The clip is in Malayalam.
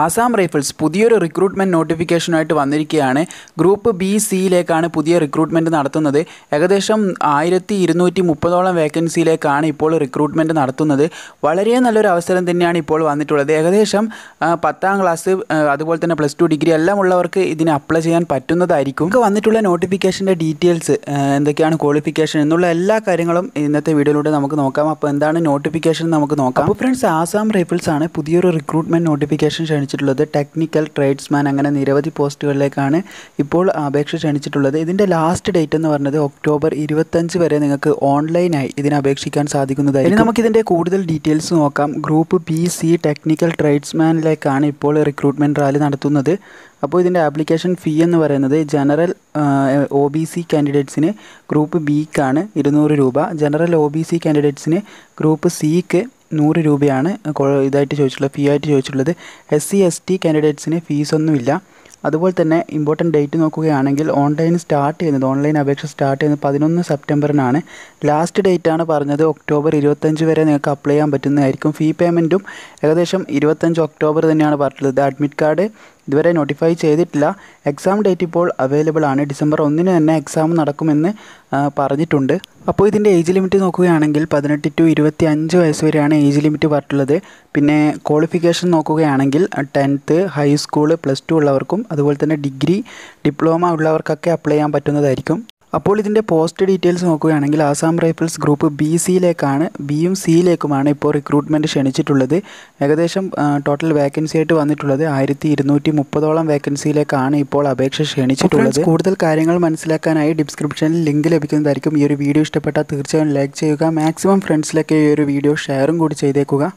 ആസാം റൈഫിൾസ് പുതിയൊരു റിക്രൂട്ട്മെൻറ്റ് നോട്ടിഫിക്കേഷനായിട്ട് വന്നിരിക്കുകയാണ് ഗ്രൂപ്പ് ബി സിയിലേക്കാണ് പുതിയ റിക്രൂട്ട്മെൻറ്റ് നടത്തുന്നത് ഏകദേശം ആയിരത്തി ഇരുന്നൂറ്റി മുപ്പതോളം വേക്കൻസിയിലേക്കാണ് ഇപ്പോൾ റിക്രൂട്ട്മെൻറ്റ് നടത്തുന്നത് വളരെ നല്ലൊരു അവസരം തന്നെയാണ് ഇപ്പോൾ വന്നിട്ടുള്ളത് ഏകദേശം പത്താം ക്ലാസ് അതുപോലെ തന്നെ പ്ലസ് ടു ഡിഗ്രി എല്ലാം ഉള്ളവർക്ക് ഇതിന് അപ്ലൈ ചെയ്യാൻ പറ്റുന്നതായിരിക്കും നമുക്ക് വന്നിട്ടുള്ള നോട്ടിഫിക്കേഷൻ്റെ ഡീറ്റെയിൽസ് എന്തൊക്കെയാണ് ക്വാളിഫിക്കേഷൻ എന്നുള്ള എല്ലാ കാര്യങ്ങളും ഇന്നത്തെ വീഡിയോയിലൂടെ നമുക്ക് നോക്കാം അപ്പോൾ എന്താണ് നോട്ടിഫിക്കേഷൻ നമുക്ക് നോക്കാം അപ്പോൾ ഫ്രണ്ട്സ് ആസാം റൈഫിൾസ് ആണ് പുതിയൊരു റിക്രൂട്ട്മെൻറ്റ് നോട്ടിഫിക്കേഷൻ ക്ഷണിച്ചിട്ടുള്ളത് ടെക്നിക്കൽ ട്രേഡ്സ്മാൻ അങ്ങനെ നിരവധി പോസ്റ്റുകളിലേക്കാണ് ഇപ്പോൾ അപേക്ഷ ക്ഷണിച്ചിട്ടുള്ളത് ഇതിൻ്റെ ലാസ്റ്റ് ഡേറ്റ് എന്ന് പറഞ്ഞത് ഒക്ടോബർ ഇരുപത്തഞ്ച് വരെ നിങ്ങൾക്ക് ഓൺലൈനായി ഇതിന് അപേക്ഷിക്കാൻ സാധിക്കുന്നതായി ഇനി നമുക്കിതിൻ്റെ കൂടുതൽ ഡീറ്റെയിൽസ് നോക്കാം ഗ്രൂപ്പ് ബി സി ടെക്നിക്കൽ ട്രേഡ്സ്മാനിലേക്കാണ് ഇപ്പോൾ റിക്രൂട്ട്മെൻറ്റ് റാലി നടത്തുന്നത് അപ്പോൾ ഇതിൻ്റെ ആപ്ലിക്കേഷൻ ഫീ എന്ന് പറയുന്നത് ജനറൽ ഒ ബി സി കാൻഡിഡേറ്റ്സിന് ഗ്രൂപ്പ് ബിക്കാണ് ഇരുന്നൂറ് രൂപ ജനറൽ ഒ ബി സി കാൻഡിഡേറ്റ്സിന് ഗ്രൂപ്പ് സിക്ക് നൂറ് രൂപയാണ് ഇതായിട്ട് ചോദിച്ചിട്ടുള്ളത് ഫീ ആയിട്ട് ചോദിച്ചിട്ടുള്ളത് എസ് സി എസ് ടി കാൻഡിഡേറ്റ്സിന് ഫീസൊന്നുമില്ല അതുപോലെ തന്നെ ഇമ്പോർട്ടൻ്റ് ഡേറ്റ് നോക്കുകയാണെങ്കിൽ ഓൺലൈൻ സ്റ്റാർട്ട് ചെയ്യുന്നത് ഓൺലൈൻ അപേക്ഷ സ്റ്റാർട്ട് ചെയ്യുന്നത് പതിനൊന്ന് സെപ്റ്റംബറിനാണ് ലാസ്റ്റ് ഡേറ്റ് ആണ് പറഞ്ഞത് ഒക്ടോബർ ഇരുപത്തഞ്ച് വരെ നിങ്ങൾക്ക് അപ്ലൈ ചെയ്യാൻ പറ്റുന്നതായിരിക്കും ഫീ പേയ്മെൻറ്റും ഏകദേശം ഇരുപത്തഞ്ച് ഒക്ടോബർ തന്നെയാണ് പറഞ്ഞിട്ടുള്ളത് അഡ്മിറ്റ് കാർഡ് ഇതുവരെ നോട്ടിഫൈ ചെയ്തിട്ടില്ല എക്സാം ഡേറ്റ് ഇപ്പോൾ അവൈലബിൾ ആണ് ഡിസംബർ ഒന്നിന് തന്നെ എക്സാം നടക്കുമെന്ന് പറഞ്ഞിട്ടുണ്ട് അപ്പോൾ ഇതിൻ്റെ ഏജ് ലിമിറ്റ് നോക്കുകയാണെങ്കിൽ പതിനെട്ട് ടു ഇരുപത്തി അഞ്ച് വയസ്സ് വരെയാണ് ഏജ് ലിമിറ്റ് പറഞ്ഞിട്ടുള്ളത് പിന്നെ ക്വാളിഫിക്കേഷൻ നോക്കുകയാണെങ്കിൽ ടെൻത്ത് ഹൈസ്കൂൾ പ്ലസ് ടു ഉള്ളവർക്കും അതുപോലെ തന്നെ ഡിഗ്രി ഡിപ്ലോമ ഉള്ളവർക്കൊക്കെ അപ്ലൈ ചെയ്യാൻ പറ്റുന്നതായിരിക്കും അപ്പോൾ ഇതിൻ്റെ പോസ്റ്റ് ഡീറ്റെയിൽസ് നോക്കുകയാണെങ്കിൽ ആസാം റൈഫിൾസ് ഗ്രൂപ്പ് ബി സിയിലേക്കാണ് ബിയും സിയിലേക്കുമാണ് ഇപ്പോൾ റിക്രൂട്ട്മെൻറ്റ് ക്ഷണിച്ചിട്ടുള്ളത് ഏകദേശം ടോട്ടൽ വേക്കൻസി ആയിട്ട് വന്നിട്ടുള്ളത് ആയിരത്തി ഇരുന്നൂറ്റി മുപ്പതോളം വേക്കൻസിയിലേക്കാണ് ഇപ്പോൾ അപേക്ഷ ക്ഷണിച്ചിട്ടുള്ളത് കൂടുതൽ കാര്യങ്ങൾ മനസ്സിലാക്കാനായി ഡിസ്ക്രിപ്ഷനിൽ ലിങ്ക് ലഭിക്കുന്നതായിരിക്കും ഈ ഒരു വീഡിയോ ഇഷ്ടപ്പെട്ടാൽ തീർച്ചയായും ലൈക്ക് ചെയ്യുക മാക്സിമം ഫ്രണ്ട്സിലൊക്കെ ഈ ഒരു വീഡിയോ ഷെയറും കൂടി ചെയ്തേക്കുക